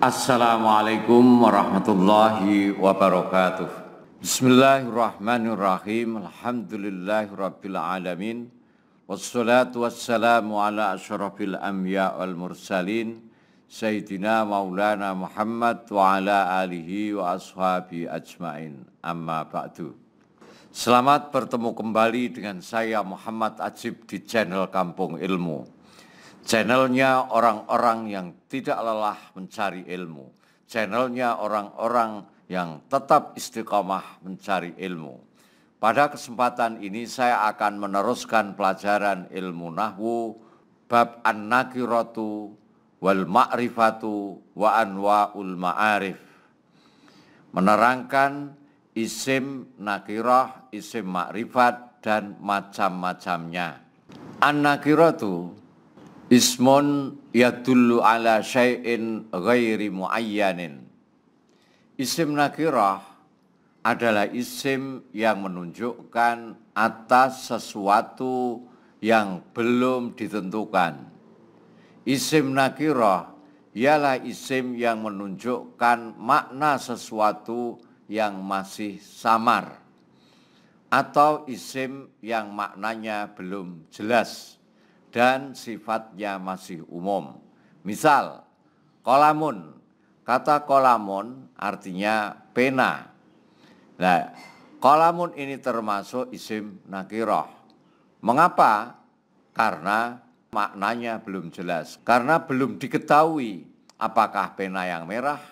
Assalamualaikum warahmatullahi wabarakatuh. Bismillahirrahmanirrahim. Alhamdulillahirabbil alamin. Wassalatu wassalamu ala asyrafil anbiya wal mursalin sayyidina maulana Muhammad wa ala alihi wa ashabi ajmain. Amma ba'du. Selamat bertemu kembali dengan saya Muhammad Ajib di channel Kampung Ilmu. Channelnya orang-orang yang tidak lelah mencari ilmu. Channelnya orang-orang yang tetap istiqomah mencari ilmu. Pada kesempatan ini saya akan meneruskan pelajaran ilmu nahwu bab an-nakiratu wal ma'rifatu wa anwa'ul ma'arif. Menerangkan isim nakirah, isim ma'rifat dan macam-macamnya. An-nakiratu Ismun yadullu ala syai'in ghairi muayyanin. Isim nakirah adalah isim yang menunjukkan atas sesuatu yang belum ditentukan. Isim nakirah ialah isim yang menunjukkan makna sesuatu yang masih samar atau isim yang maknanya belum jelas dan sifatnya masih umum. Misal, kolamun. Kata kolamun artinya pena. Nah, kolamun ini termasuk isim nakiroh. Mengapa? Karena maknanya belum jelas. Karena belum diketahui apakah pena yang merah,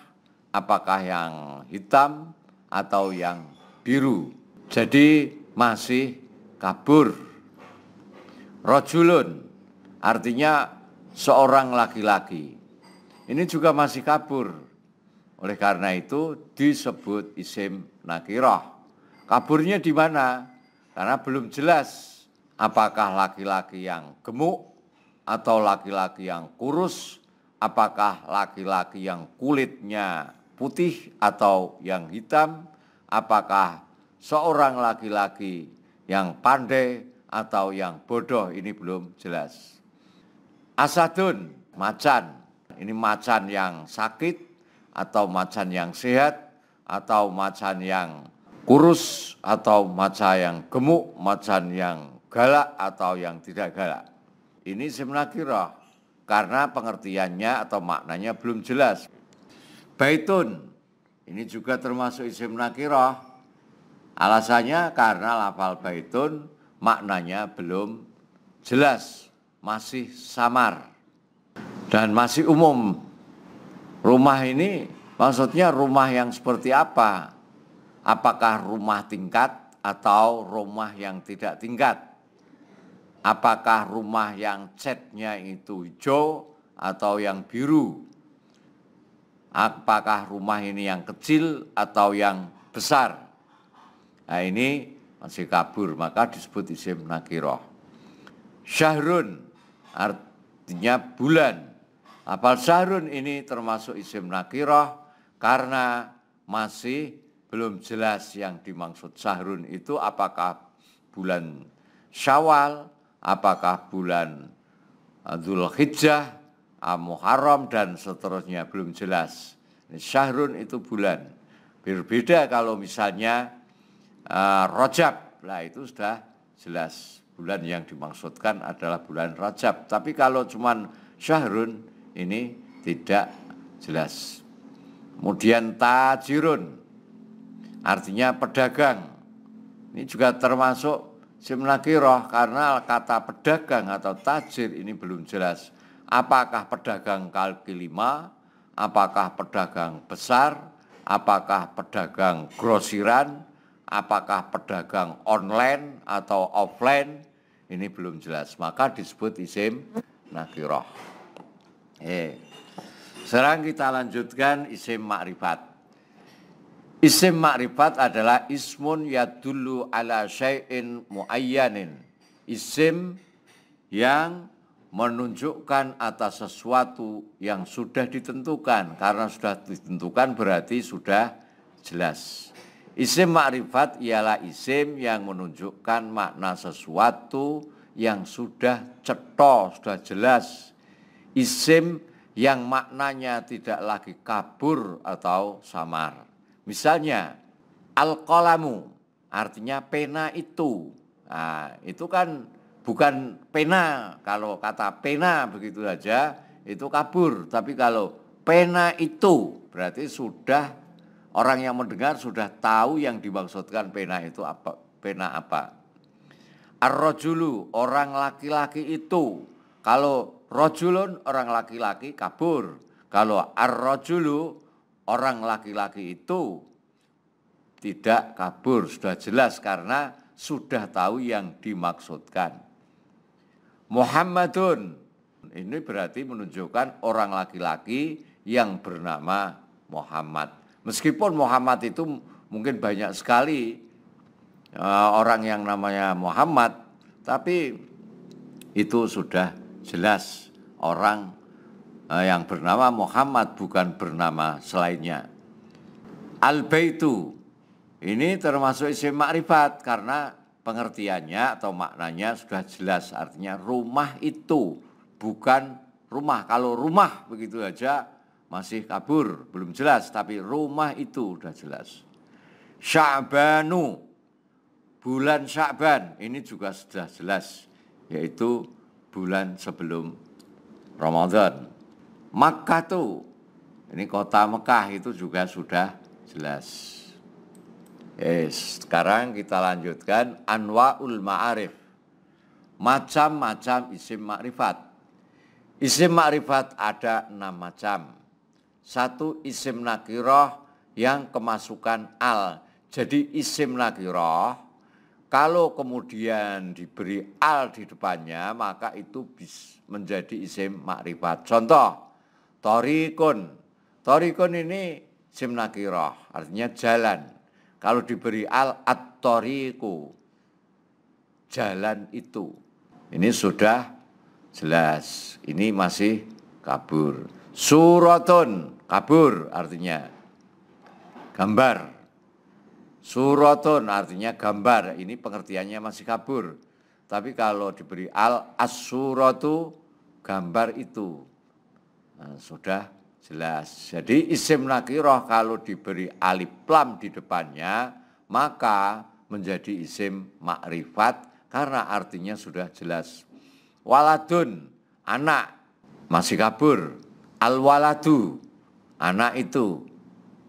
apakah yang hitam, atau yang biru. Jadi masih kabur. Rojulun Artinya seorang laki-laki. Ini juga masih kabur. Oleh karena itu disebut isim nakirah. Kaburnya di mana? Karena belum jelas apakah laki-laki yang gemuk atau laki-laki yang kurus, apakah laki-laki yang kulitnya putih atau yang hitam, apakah seorang laki-laki yang pandai atau yang bodoh ini belum jelas. Asadun, macan. Ini macan yang sakit atau macan yang sehat atau macan yang kurus atau macan yang gemuk, macan yang galak atau yang tidak galak. Ini simnakiroh karena pengertiannya atau maknanya belum jelas. Baitun, ini juga termasuk isim nakiroh. Alasannya karena lafal baitun maknanya belum jelas masih samar dan masih umum. Rumah ini maksudnya rumah yang seperti apa? Apakah rumah tingkat atau rumah yang tidak tingkat? Apakah rumah yang catnya itu hijau atau yang biru? Apakah rumah ini yang kecil atau yang besar? Nah ini masih kabur, maka disebut isim nakiroh. Syahrun artinya bulan. Apal Syahrun ini termasuk isim nakiroh karena masih belum jelas yang dimaksud Syahrun itu apakah bulan Syawal, apakah bulan eh, Zulhijjah, eh, Muharram dan seterusnya belum jelas. Syahrun itu bulan. Berbeda kalau misalnya uh, eh, Rojab, lah itu sudah jelas bulan yang dimaksudkan adalah bulan Rajab. Tapi kalau cuma syahrun ini tidak jelas. Kemudian tajirun artinya pedagang. Ini juga termasuk simnakiroh karena kata pedagang atau tajir ini belum jelas. Apakah pedagang kaki lima, apakah pedagang besar, apakah pedagang grosiran, apakah pedagang online atau offline, ini belum jelas. Maka disebut isim nakiroh. Eh. Sekarang kita lanjutkan isim makrifat. Isim makrifat adalah ismun yadullu ala syai'in muayyanin. Isim yang menunjukkan atas sesuatu yang sudah ditentukan. Karena sudah ditentukan berarti sudah jelas. Isim makrifat ialah isim yang menunjukkan makna sesuatu yang sudah ceto, sudah jelas. Isim yang maknanya tidak lagi kabur atau samar. Misalnya, alkolamu artinya pena itu. Nah, itu kan bukan pena. Kalau kata pena begitu saja itu kabur. Tapi kalau pena itu berarti sudah Orang yang mendengar sudah tahu yang dimaksudkan pena itu apa, pena apa. arrojulu orang laki-laki itu. Kalau rojulun, orang laki-laki kabur. Kalau arrojulu orang laki-laki itu tidak kabur. Sudah jelas karena sudah tahu yang dimaksudkan. Muhammadun, ini berarti menunjukkan orang laki-laki yang bernama Muhammad. Meskipun Muhammad itu mungkin banyak sekali uh, orang yang namanya Muhammad, tapi itu sudah jelas orang uh, yang bernama Muhammad bukan bernama selainnya. Al-Baitu ini termasuk isim makrifat karena pengertiannya atau maknanya sudah jelas artinya rumah itu bukan rumah. Kalau rumah begitu saja masih kabur, belum jelas, tapi rumah itu sudah jelas. Sya'banu, bulan Sya'ban, ini juga sudah jelas, yaitu bulan sebelum Ramadan. Makkah itu, ini kota Mekah itu juga sudah jelas. Yes, sekarang kita lanjutkan anwaul ma'arif. Macam-macam isim makrifat Isim makrifat ada enam macam satu isim nakiroh yang kemasukan al. Jadi isim nakiroh kalau kemudian diberi al di depannya maka itu bisa menjadi isim makrifat. Contoh, torikun. Torikun ini isim nakiroh, artinya jalan. Kalau diberi al at toriku, jalan itu. Ini sudah jelas, ini masih kabur. Suratun, Kabur artinya gambar. Suraton artinya gambar. Ini pengertiannya masih kabur. Tapi kalau diberi al asuratu gambar itu nah, sudah jelas. Jadi isim nakiroh kalau diberi alif lam di depannya maka menjadi isim makrifat karena artinya sudah jelas. Waladun anak masih kabur. Al waladu anak itu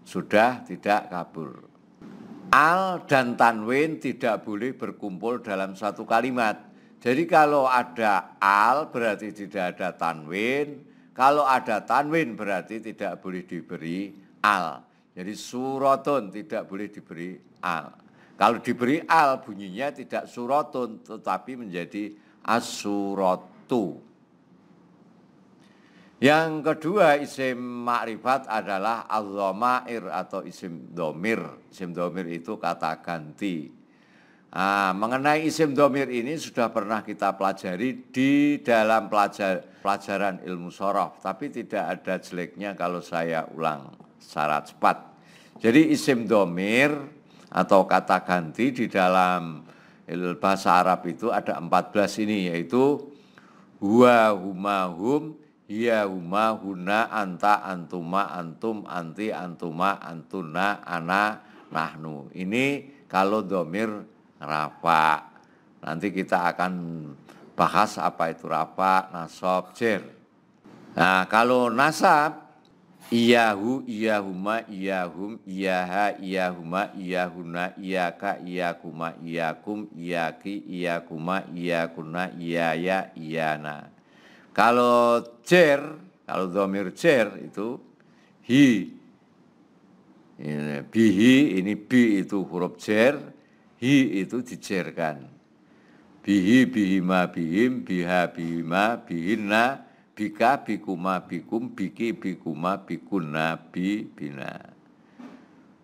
sudah tidak kabur. Al dan tanwin tidak boleh berkumpul dalam satu kalimat. Jadi kalau ada al berarti tidak ada tanwin, kalau ada tanwin berarti tidak boleh diberi al. Jadi suratun tidak boleh diberi al. Kalau diberi al bunyinya tidak suratun tetapi menjadi asuratu. Yang kedua isim makrifat adalah al atau isim domir. Isim domir itu kata ganti. Nah, mengenai isim domir ini sudah pernah kita pelajari di dalam pelajar, pelajaran ilmu sorof. Tapi tidak ada jeleknya kalau saya ulang secara cepat. Jadi isim domir atau kata ganti di dalam bahasa Arab itu ada 14 ini yaitu huwa huma hum Ya huma huna anta antuma antum anti antuma antuna ana nahnu. Ini kalau domir rafa. Nanti kita akan bahas apa itu rafa, nasab, jer. Nah, kalau nasab iyahu iyahuma iyahum iyaha iyahuma iyahuna iyaka iyakuma iyakum iyaki iyakuma iyakuna iyaya iyana. Kalau cer, kalau domir cer itu hi. Ini, bihi ini bi itu huruf cer, hi itu dicerkan. Bihi bihima bihim biha bihima bihinna bika bikuma bikum biki bikuma bikunna bi bina.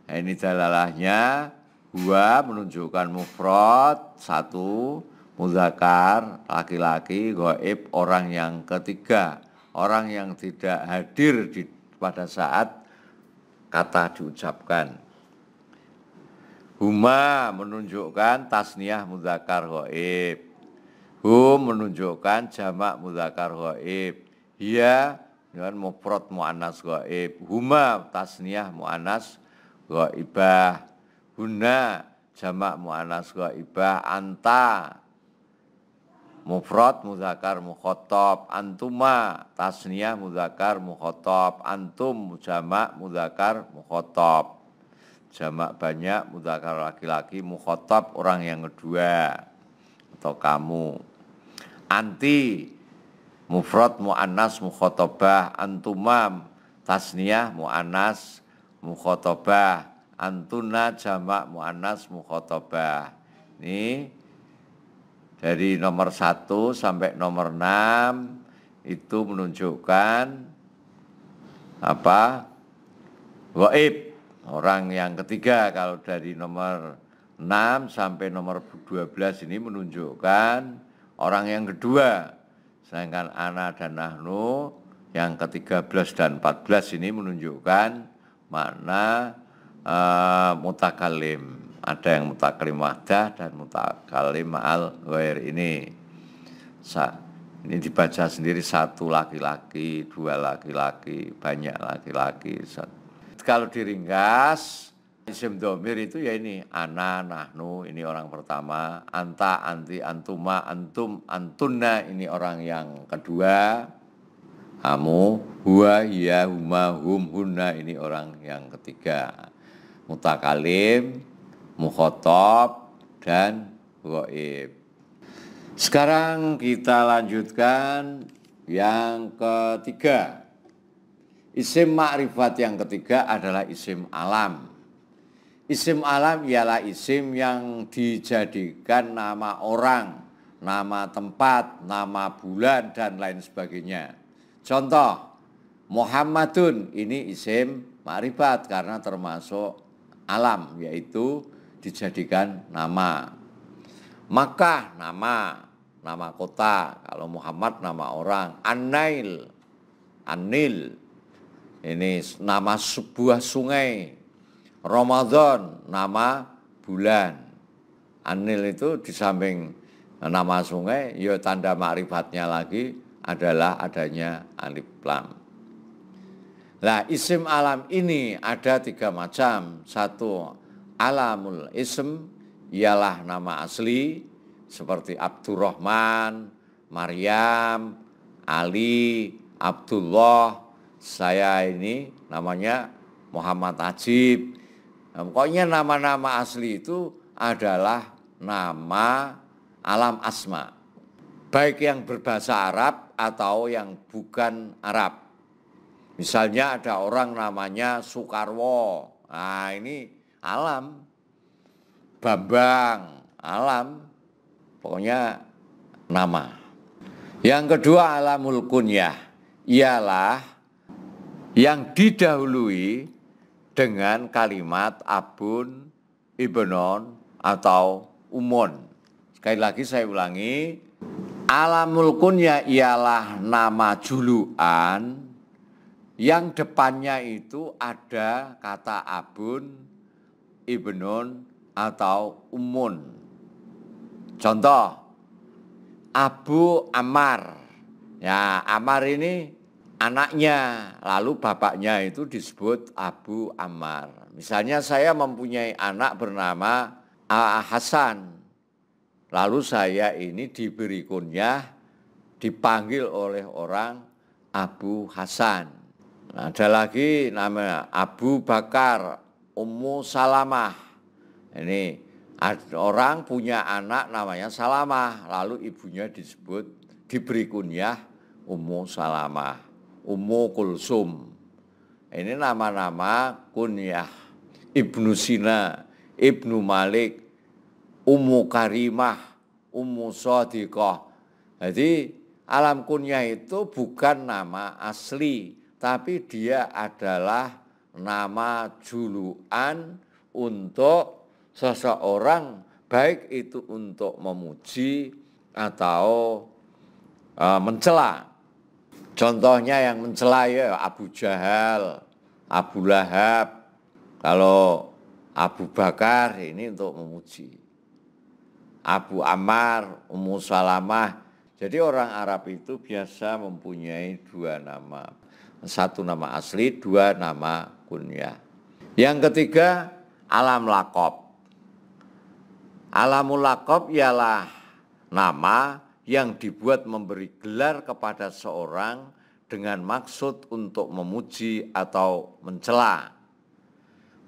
Nah, ini dalalahnya huwa menunjukkan mufrad satu muzakar laki-laki goib orang yang ketiga orang yang tidak hadir di, pada saat kata diucapkan huma menunjukkan tasniyah muzakar goib hum menunjukkan jamak muzakar goib ya dengan mufrad muannas goib huma tasniyah muannas goibah huna jamak muannas goibah anta mufrad muzakar mukhotob antuma tasniyah muzakar mukhotob antum jamak muzakar mukhotob jamak banyak muzakar laki-laki mukhotob orang yang kedua atau kamu anti mufrad muannas mukhotobah antuma, tasniyah muannas mukhotobah antuna jamak muannas mukhotobah nih. Dari nomor 1 sampai nomor 6 itu menunjukkan apa? Waib orang yang ketiga kalau dari nomor 6 sampai nomor 12 ini menunjukkan orang yang kedua. Sedangkan ana dan nahnu yang ke-13 dan 14 ini menunjukkan makna uh, mutakalim ada yang mutakalim wahdah dan mutakalim al ghair ini Sa ini dibaca sendiri satu laki-laki, dua laki-laki, banyak laki-laki. Kalau diringkas, isim domir itu ya ini ana, nahnu, ini orang pertama, anta, anti, antuma, antum, antuna ini orang yang kedua, kamu, huwa, ya, huma, hum, hunna, ini orang yang ketiga. Mutakalim, mukhotob dan goib. Sekarang kita lanjutkan yang ketiga. Isim makrifat yang ketiga adalah isim alam. Isim alam ialah isim yang dijadikan nama orang, nama tempat, nama bulan, dan lain sebagainya. Contoh, Muhammadun ini isim makrifat karena termasuk alam, yaitu dijadikan nama. Makkah nama, nama kota. Kalau Muhammad nama orang. Anail, Anil. Ini nama sebuah sungai. Ramadan nama bulan. Anil itu di samping nama sungai, ya tanda makrifatnya lagi adalah adanya alif lam. Nah, isim alam ini ada tiga macam. Satu, Alamul Ism ialah nama asli seperti Abdurrahman, Maryam, Ali, Abdullah. Saya ini namanya Muhammad Ajib. Nah, pokoknya nama-nama asli itu adalah nama alam asma. Baik yang berbahasa Arab atau yang bukan Arab. Misalnya ada orang namanya Soekarwo. Nah ini alam. Babang, alam. Pokoknya nama. Yang kedua alamul kunyah ialah yang didahului dengan kalimat abun, ibenon, atau umon. Sekali lagi saya ulangi, alamul kunyah ialah nama juluan yang depannya itu ada kata abun, ibnun atau umun. Contoh, Abu Amar. Ya, Amar ini anaknya, lalu bapaknya itu disebut Abu Amar. Misalnya saya mempunyai anak bernama A. Hasan. Lalu saya ini diberi kunyah dipanggil oleh orang Abu Hasan. Ada lagi nama Abu Bakar, Ummu Salamah. Ini orang punya anak namanya Salamah, lalu ibunya disebut diberi kunyah Ummu Salamah, Ummu Kulsum. Ini nama-nama kunyah Ibnu Sina, Ibnu Malik, Ummu Karimah, Ummu Sadiqah. Jadi alam kunyah itu bukan nama asli, tapi dia adalah nama juluan untuk seseorang baik itu untuk memuji atau uh, mencela. Contohnya yang mencela ya Abu Jahal, Abu Lahab. Kalau Abu Bakar ini untuk memuji. Abu Ammar, Ummu Salamah. Jadi orang Arab itu biasa mempunyai dua nama satu nama asli, dua nama kunyah. Yang ketiga alam lakop, Alamul lakop ialah nama yang dibuat memberi gelar kepada seorang dengan maksud untuk memuji atau mencela.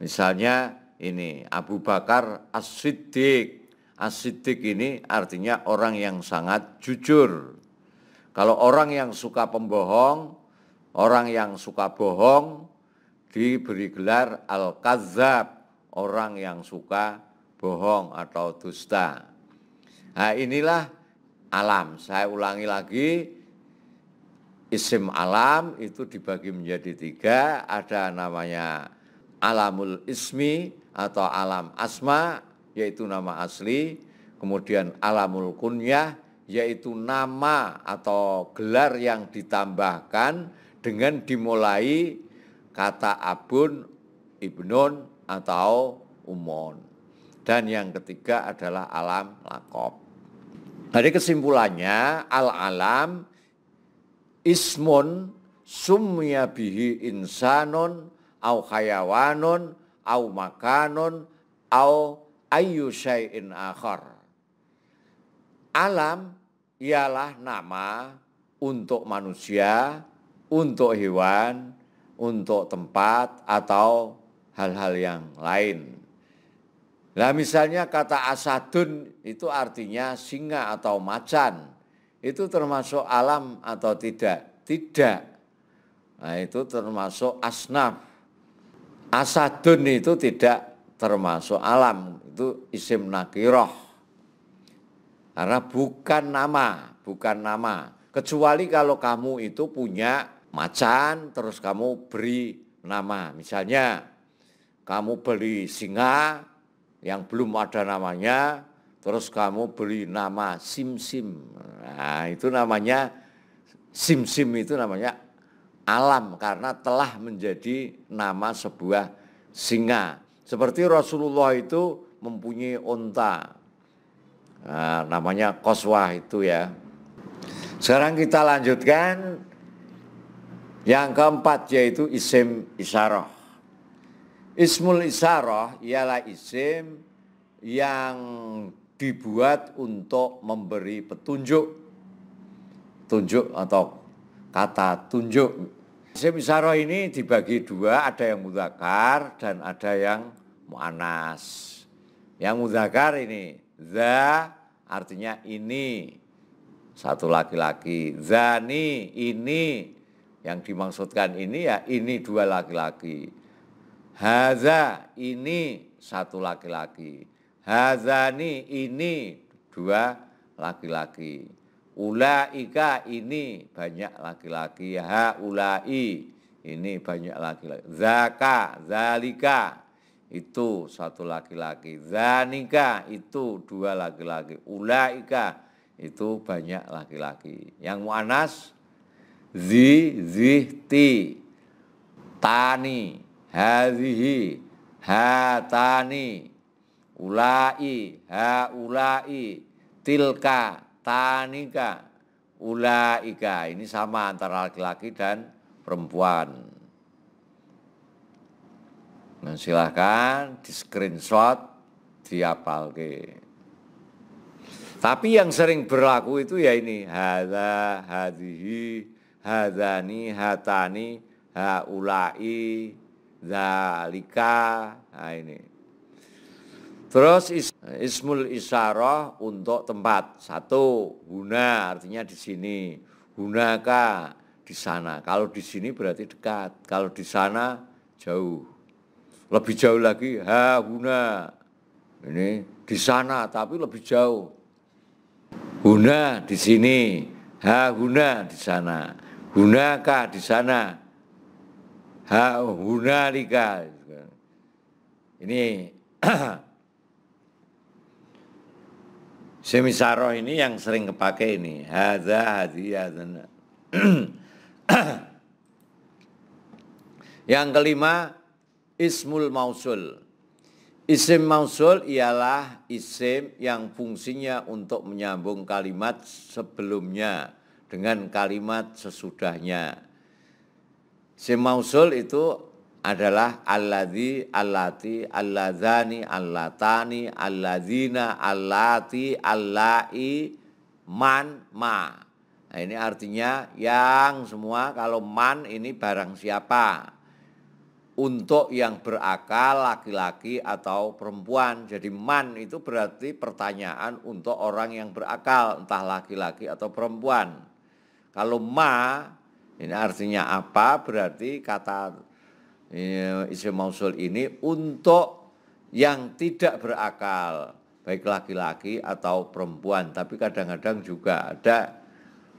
Misalnya ini Abu Bakar As-Siddiq. As-Siddiq ini artinya orang yang sangat jujur. Kalau orang yang suka pembohong, Orang yang suka bohong diberi gelar Al-Kazab, orang yang suka bohong atau dusta. Nah inilah alam. Saya ulangi lagi, isim alam itu dibagi menjadi tiga. Ada namanya alamul ismi atau alam asma, yaitu nama asli. Kemudian alamul kunyah, yaitu nama atau gelar yang ditambahkan dengan dimulai kata abun, ibnun, atau umon. Dan yang ketiga adalah alam lakob. Dari kesimpulannya, al-alam ismun sumya bihi insanun au khayawanun au makanun au ayu syai'in akhar. Alam ialah nama untuk manusia, untuk hewan, untuk tempat, atau hal-hal yang lain. Nah misalnya kata asadun itu artinya singa atau macan. Itu termasuk alam atau tidak? Tidak. Nah itu termasuk asnaf. Asadun itu tidak termasuk alam. Itu isim nakiroh. Karena bukan nama, bukan nama. Kecuali kalau kamu itu punya macan terus kamu beri nama. Misalnya kamu beli singa yang belum ada namanya, terus kamu beri nama sim-sim. Nah, itu namanya sim-sim itu namanya alam karena telah menjadi nama sebuah singa. Seperti Rasulullah itu mempunyai onta. Nah, namanya koswah itu ya. Sekarang kita lanjutkan yang keempat yaitu isim isyarah. Ismul isyarah ialah isim yang dibuat untuk memberi petunjuk. Tunjuk atau kata tunjuk. Isim isyarah ini dibagi dua, ada yang mudakar dan ada yang mu'anas. Yang mudakar ini, za artinya ini, satu laki-laki. Zani ini yang dimaksudkan ini ya ini dua laki-laki. Haza ini satu laki-laki. Hazani ini dua laki-laki. Ulaika ini banyak laki-laki. Haulai ini banyak laki-laki. Zaka, zalika itu satu laki-laki. Zanika itu dua laki-laki. Ulaika itu banyak laki-laki. Yang mu'anas zi, zihti, tani, hazihi, hatani, ulai, haulai, tilka, tanika, ulaika. Ini sama antara laki-laki dan perempuan. Nah, silahkan di screenshot, diapal ke. Tapi yang sering berlaku itu ya ini, hada, hadihi, hadani hatani haulai zalika nah ini terus is, ismul isyarah untuk tempat satu guna artinya di sini ka di sana kalau di sini berarti dekat kalau di sana jauh lebih jauh lagi ha huna ini di sana tapi lebih jauh huna di sini ha huna di sana Hunaka di sana. Ha hunalika. Ini semisaroh ini yang sering kepake ini. Hadza hadiyatan. yang kelima ismul mausul. Isim mausul ialah isim yang fungsinya untuk menyambung kalimat sebelumnya dengan kalimat sesudahnya. mausul itu adalah alladzi, allati, alladzani, allatani, alladzina, allati, allai, man, ma. Nah, ini artinya yang semua kalau man ini barang siapa. Untuk yang berakal laki-laki atau perempuan. Jadi man itu berarti pertanyaan untuk orang yang berakal, entah laki-laki atau perempuan. Kalau ma ini artinya apa? Berarti kata e, isim mausul ini untuk yang tidak berakal, baik laki-laki atau perempuan, tapi kadang-kadang juga ada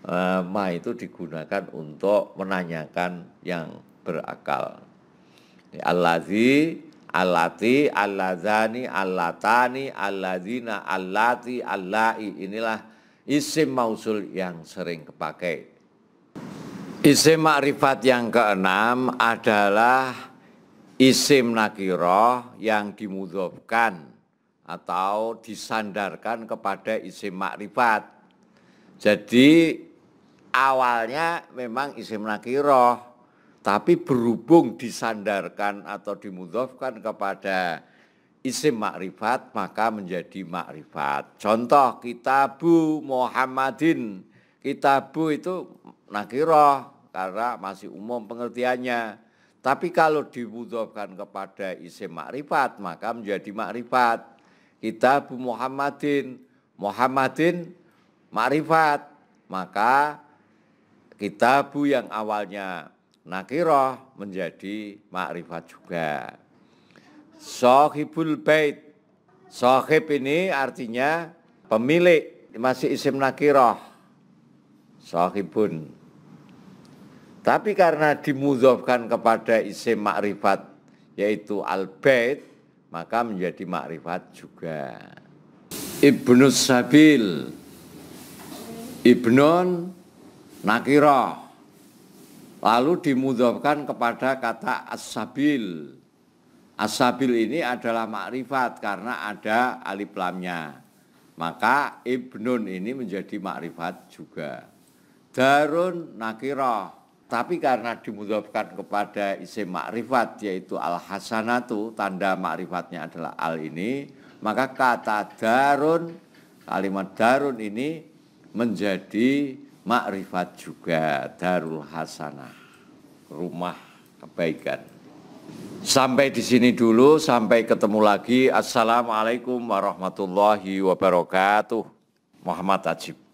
e, ma itu digunakan untuk menanyakan yang berakal. al-latani, al allazani, al-lati, al-lai, Inilah isim mausul yang sering kepakai. Isim makrifat yang keenam adalah isim nakiroh yang dimudhofkan atau disandarkan kepada isim makrifat. Jadi awalnya memang isim nakiroh, tapi berhubung disandarkan atau dimudhofkan kepada isim makrifat maka menjadi makrifat. Contoh kitabu Muhammadin. Kitabu itu nakiroh karena masih umum pengertiannya. Tapi kalau dibutuhkan kepada isim makrifat maka menjadi makrifat. Kitabu Muhammadin. Muhammadin makrifat. Maka kitabu yang awalnya nakiroh menjadi makrifat juga. Sohibul bait. Sohib ini artinya pemilik, masih isim nakirah. Sohibun. Tapi karena dimudhofkan kepada isim makrifat yaitu al-bait, maka menjadi makrifat juga. Ibnu Sabil Ibnun Nakirah lalu dimudhofkan kepada kata as-sabil Asabil As ini adalah makrifat karena ada alif lamnya. Maka ibnun ini menjadi makrifat juga. Darun nakiroh. Tapi karena dimudahkan kepada isim makrifat yaitu al-hasanatu, tanda makrifatnya adalah al ini, maka kata darun, kalimat darun ini menjadi makrifat juga, darul hasanah, rumah kebaikan. Sampai di sini dulu, sampai ketemu lagi. Assalamualaikum warahmatullahi wabarakatuh. Muhammad Ajib.